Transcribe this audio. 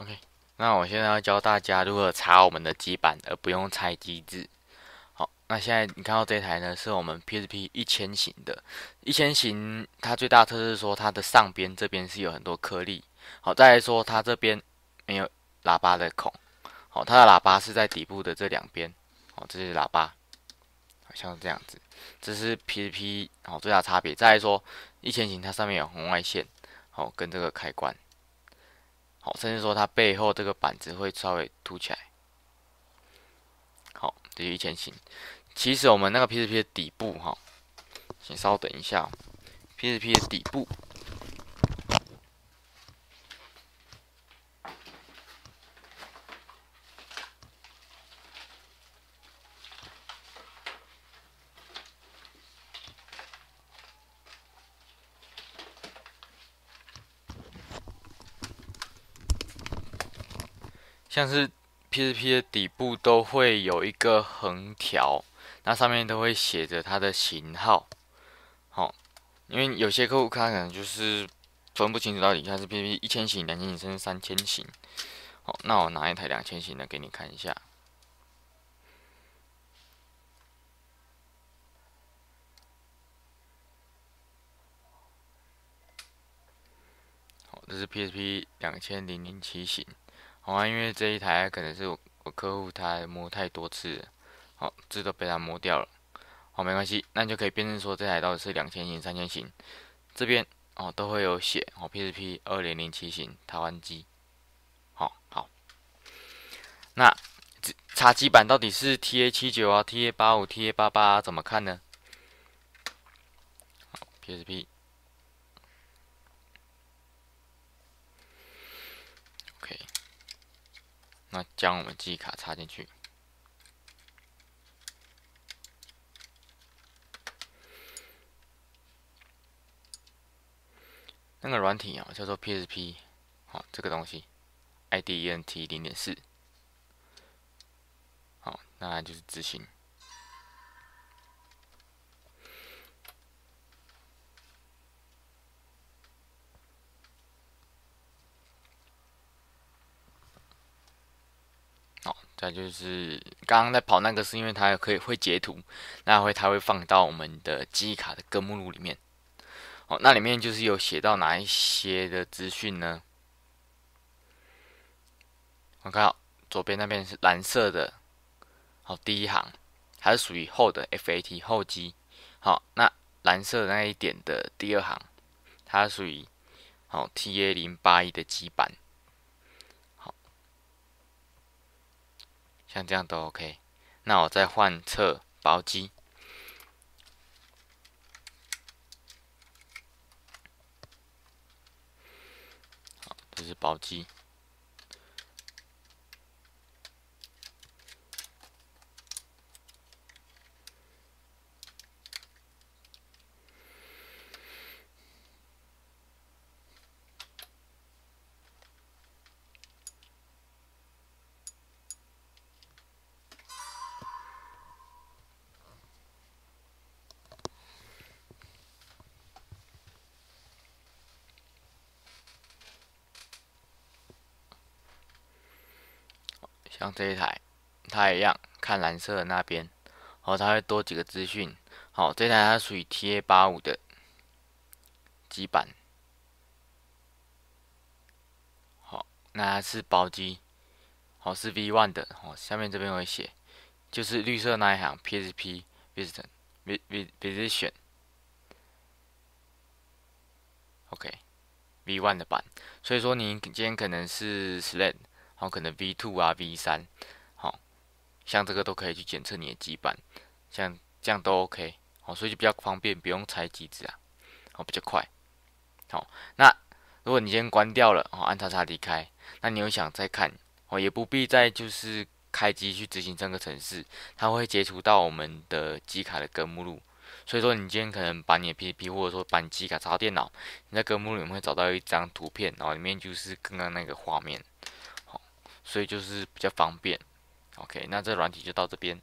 OK，那我现在要教大家如何查我们的基板而不用拆机子。好，那现在你看到这台呢，是我们 PSP 一千型的。一千型它最大特色说它的上边这边是有很多颗粒。好，再来说它这边没有喇叭的孔。好，它的喇叭是在底部的这两边。好，这是喇叭，像这样子。这是 PSP 好最大差别。再来说一千型它上面有红外线。好，跟这个开关。好，甚至说它背后这个板子会稍微凸起来。好，这是一千形。其实我们那个 P s P 的底部，哈，请稍等一下，P s P 的底部。像是 PSP 的底部都会有一个横条，那上面都会写着它的型号。好，因为有些客户他可能就是分不清楚到底它是 PSP 一千型、两千型，甚至三千型。好，那我拿一台两千型的给你看一下。这是 PSP 两千零零七型。好啊，因为这一台可能是我我客户他摸太多次，好，字都被他摸掉了。好，没关系，那就可以辨认说这台到底是两千型、三千型，这边哦都会有写哦 PSP 二零零七型台湾机。好好，那茶机板到底是 TA 七九啊、TA 八五、TA 八八怎么看呢？好 PSP。那将我们记忆卡插进去，那个软体啊叫做 PSP，好这个东西 IDENT 零点四，好那就是执行。再就是刚刚在跑那个，是因为它可以会截图，那会它会放到我们的记忆卡的根目录里面。好，那里面就是有写到哪一些的资讯呢？我看到左边那边是蓝色的，好，第一行它是属于后的 FAT 后机。好，那蓝色那一点的第二行，它属于好 TA 零八一的基板。像这样都 OK，那我再换侧薄机，好，这是薄机。像这一台，它一样看蓝色那边，哦，它会多几个资讯。好，这台它属于 TA 八五的基板。好，那它是包机，好是 V one 的。好，下面这边会写，就是绿色那一行，PSP Vision，V V Vision。OK，V one 的版。所以说，您今天可能是 SL。e 然后可能 V two 啊 V 三，好，像这个都可以去检测你的机板，像这样都 OK，好，所以就比较方便，不用拆机子啊，好，比较快。好，那如果你今天关掉了，哦，按叉叉离开，那你又想再看，哦，也不必再就是开机去执行这个程式，它会截图到我们的机卡的根目录，所以说你今天可能把你的 P P 或者说把机卡插电脑，你在根目录里面会找到一张图片，然后里面就是刚刚那个画面。所以就是比较方便，OK，那这软体就到这边。